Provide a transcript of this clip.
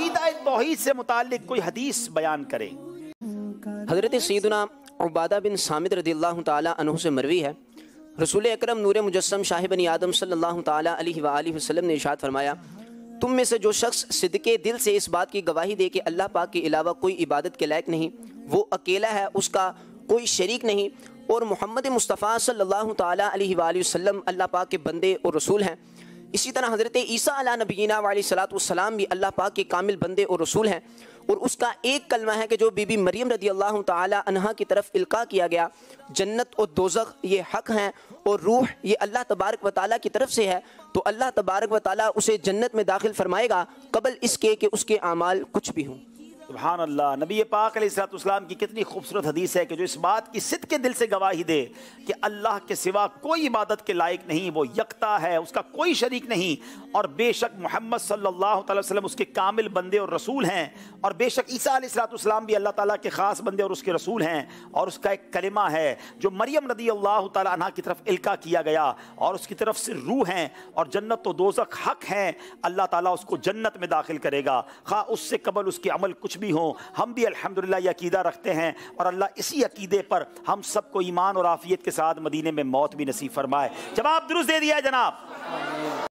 अकीदा तोहद से मुतल कोई हदीस बयान करें हज़रत सीदना उबादा बिन सामिद रदी अल्लाह तह से मरवी है रसूल अक्रम नूर मुजस्म शाहिबन आदम सल्ला वसलम ने इशात फरमाया तुम में से जो शख्स सिदके दिल से इस बात की गवाही दे कि अल्लाह पाक के अलावा कोई इबादत के लायक नहीं वो अकेला है उसका कोई शरीक नहीं और मोहम्मद मुस्तफ़ा सल्ला अलैहि अल्लाह पाक के बंदे और रसूल हैं इसी तरह हज़रत ईसा अला नबीना वसलाम भी अल्लाह पाक के कामिल बंदे और रसूल हैं और उसका एक कलमा है कि जो बीबी मरीम रदी अल्लाह तहा की तरफ इल्का किया गया जन्नत और दोजख ये हक हैं और रूह ये अल्लाह तबारक व ताली की तरफ से है तो अल्लाह तबारक व ताली उसे जन्नत में दाखिल फरमाएगा कबल इसके कि उसके अमाल कुछ भी हों सुबहान अल्लाह नबी पाक सलाम की कितनी खूबसूरत हदीस है कि जो इस बात की सिद के दिल से गवाही दे कि अल्लाह के सिवा कोई इबादत के लायक नहीं वो यकता है उसका कोई शरीक नहीं और बेशक मोहम्मद सल्लल्लाहु अलैहि वसल्लम उसके कामिल बंदे और रसूल हैं और बेशक ईसा सलाम भी अल्लाह ताला के ख़ास बंदे और उसके रसूल हैं और उसका एक कलिमा है जो मरियम रदी अल्लाह तह की तरफ इल्का किया गया और उसकी तरफ से रूह हैं और जन्नत तो दोजक हक हैं अल्लाह ताला उसको जन्नत में दाखिल करेगा खा उससे कबल उसके अमल कुछ भी हों हम भी अल्हम्दुलिल्लाह ये अकीदा रखते हैं और अल्लाह इसी अकीदे पर हम सबको ईमान और आफियत के साथ मदीने में मौत भी नसीब फरमाए जवाब दुरुस्त दे दिया जनाब